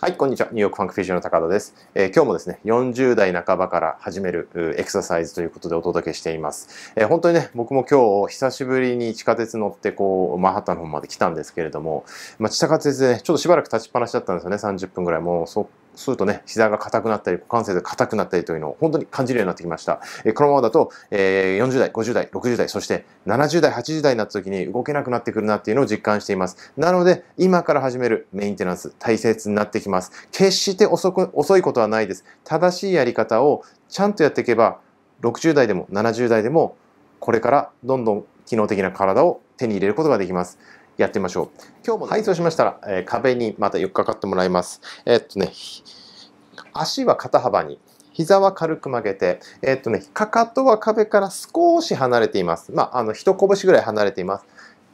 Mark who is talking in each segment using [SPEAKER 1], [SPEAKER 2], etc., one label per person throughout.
[SPEAKER 1] はい、こんにちは。ニューヨークファンクフィジオの高田です、えー、今日もですね、40代半ばから始めるエクササイズということでお届けしています。えー、本当にね、僕も今日久しぶりに地下鉄乗ってこう、マンハッタンの方まで来たんですけれども、まあ、地下鉄でね、ちょっとしばらく立ちっぱなしだったんですよね、30分ぐらい。もうそっするとね、膝が硬くなったり、股関節が硬くなったりというのを本当に感じるようになってきました。えこのままだと、え40代、50代、60代、そして70代、80代になった時に動けなくなってくるなっていうのを実感しています。なので、今から始めるメンテナンス、大切になってきます。決して遅く、遅いことはないです。正しいやり方をちゃんとやっていけば、60代でも70代でも、これからどんどん機能的な体を手に入れることができます。やってみましょう。今日も、はい、そうしましたら、えー、壁にまたよっかかってもらいます。えー、っとね、足は肩幅に。膝は軽く曲げて、えー、っとね、かかとは壁から少し離れています。まあ、あの、一拳ぐらい離れています。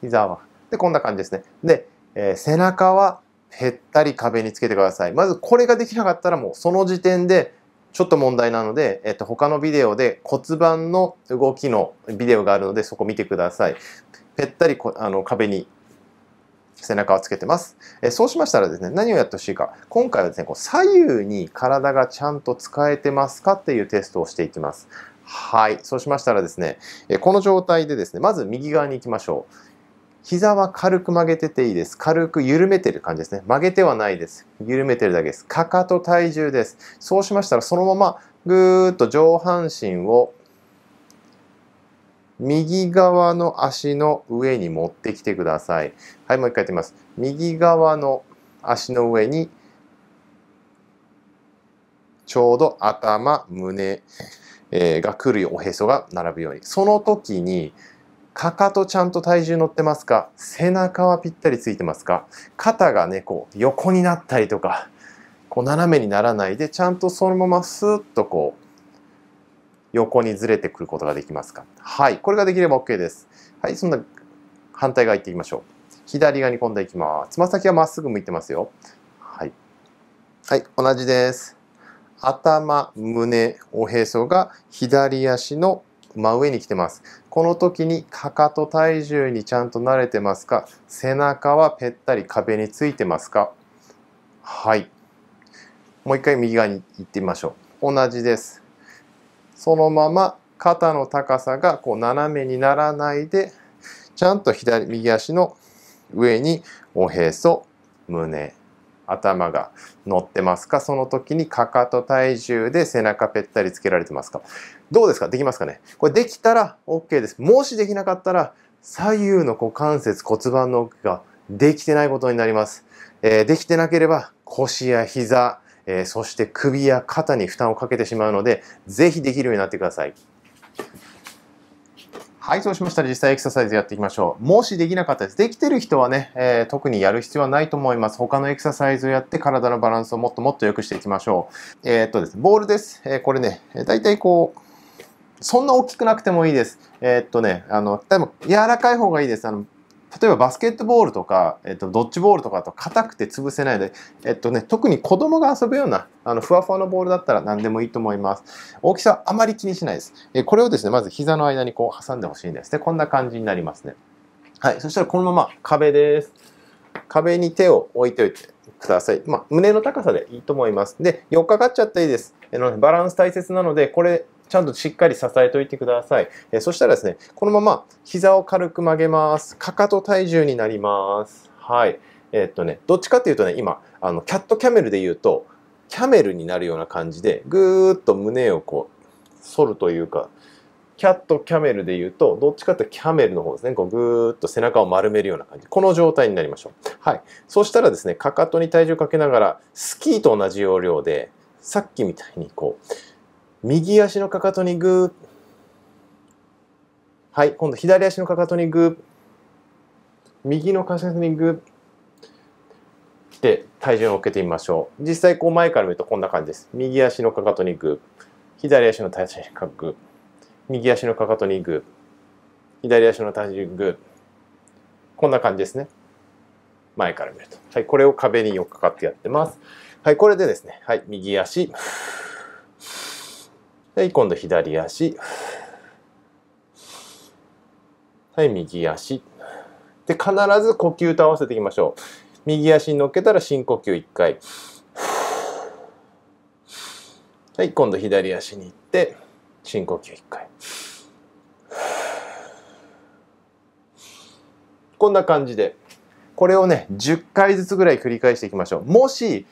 [SPEAKER 1] 膝は。で、こんな感じですね。で、えー、背中はぺったり壁につけてください。まず、これができなかったらもう、その時点で、ちょっと問題なので、えっと、他のビデオで骨盤の動きのビデオがあるので、そこ見てください。ぺったりあの壁に背中をつけてます。えそうしましたらですね、何をやってほしいか。今回はですね、こう左右に体がちゃんと使えてますかっていうテストをしていきます。はい。そうしましたらですね、えこの状態でですね、まず右側に行きましょう。膝は軽く曲げてていいです。軽く緩めてる感じですね。曲げてはないです。緩めてるだけです。かかと体重です。そうしましたら、そのままぐーっと上半身を右側の足の上に持ってきてください。はい、もう一回やってみます。右側の足の上に、ちょうど頭、胸、えー、が来るよおへそが並ぶように。その時に、かかとちゃんと体重乗ってますか背中はぴったりついてますか肩がね、こう横になったりとか、こう斜めにならないで、ちゃんとそのままスーッとこう、横にずれてくることができますかはい、これができれば OK です。はい、そんな反対側行っていきましょう。左側に今度行きます。つま先はまっすぐ向いてますよ。はい。はい、同じです。頭、胸、おへそが左足の真上に来てます。この時にかかと体重にちゃんと慣れてますか背中はぺったり壁についてますかはい。もう一回右側に行ってみましょう。同じです。そのまま肩の高さがこう斜めにならないでちゃんと左右足の上におへそ胸頭が乗ってますかその時にかかと体重で背中ぺったりつけられてますかどうですかできますかねこれできたら OK です。もしできなかったら左右の股関節骨盤の動きができてないことになります。えー、できてなければ腰や膝えー、そして首や肩に負担をかけてしまうので、ぜひできるようになってください。はい、そうしましたら実際エクササイズやっていきましょう。もしできなかったです。できてる人はね、えー、特にやる必要はないと思います。他のエクササイズをやって体のバランスをもっともっと良くしていきましょう。えー、っとですね、ボールです。えー、これね、だいたいこう、そんな大きくなくてもいいです。えっとね、あの、多分柔らかい方がいいです。あの例えばバスケットボールとか、えっと、ドッジボールとかだと硬くて潰せないで、えっとね、特に子供が遊ぶようなあのふわふわのボールだったら何でもいいと思います。大きさあまり気にしないです。えこれをですね、まず膝の間にこう挟んでほしいんですね。こんな感じになりますね。はい、そしたらこのまま壁です。壁に手を置いておいてください。まあ、胸の高さでいいと思います。で、4日かかっちゃったらいいです。あのバランス大切なので、これちゃんとしっかり支えておいてください。えそしたらですね、このまま膝を軽く曲げます。かかと体重になります。はい。えー、っとね、どっちかっていうとね、今、あの、キャットキャメルで言うと、キャメルになるような感じで、ぐーっと胸をこう、反るというか、キャットキャメルで言うと、どっちかってキャメルの方ですね。こうぐーっと背中を丸めるような感じ。この状態になりましょう。はい。そしたらですね、かかとに体重かけながら、スキーと同じ要領で、さっきみたいにこう、右足のかかとにグー。はい、今度左足のかかとにグー。右の関節にグー。て体重を乗っけてみましょう。実際、こう前から見るとこんな感じです。右足のかかとにグー。左足の体重にグー。右足のかかとにグー。左足の体重グー。こんな感じですね。前から見ると。はい、これを壁によっかかってやってます。はい、これでですね、はい、右足。で、今度左足。はい、右足。で、必ず呼吸と合わせていきましょう。右足に乗っけたら深呼吸1回。はい、今度左足に行って、深呼吸1回。こんな感じで。これをね、10回ずつぐらい繰り返していきましょう。もし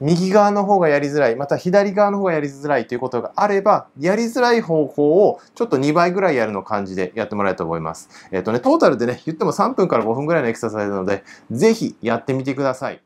[SPEAKER 1] 右側の方がやりづらい、また左側の方がやりづらいということがあれば、やりづらい方法をちょっと2倍ぐらいやるの感じでやってもらえると思います。えっ、ー、とね、トータルでね、言っても3分から5分ぐらいのエクササイズなので、ぜひやってみてください。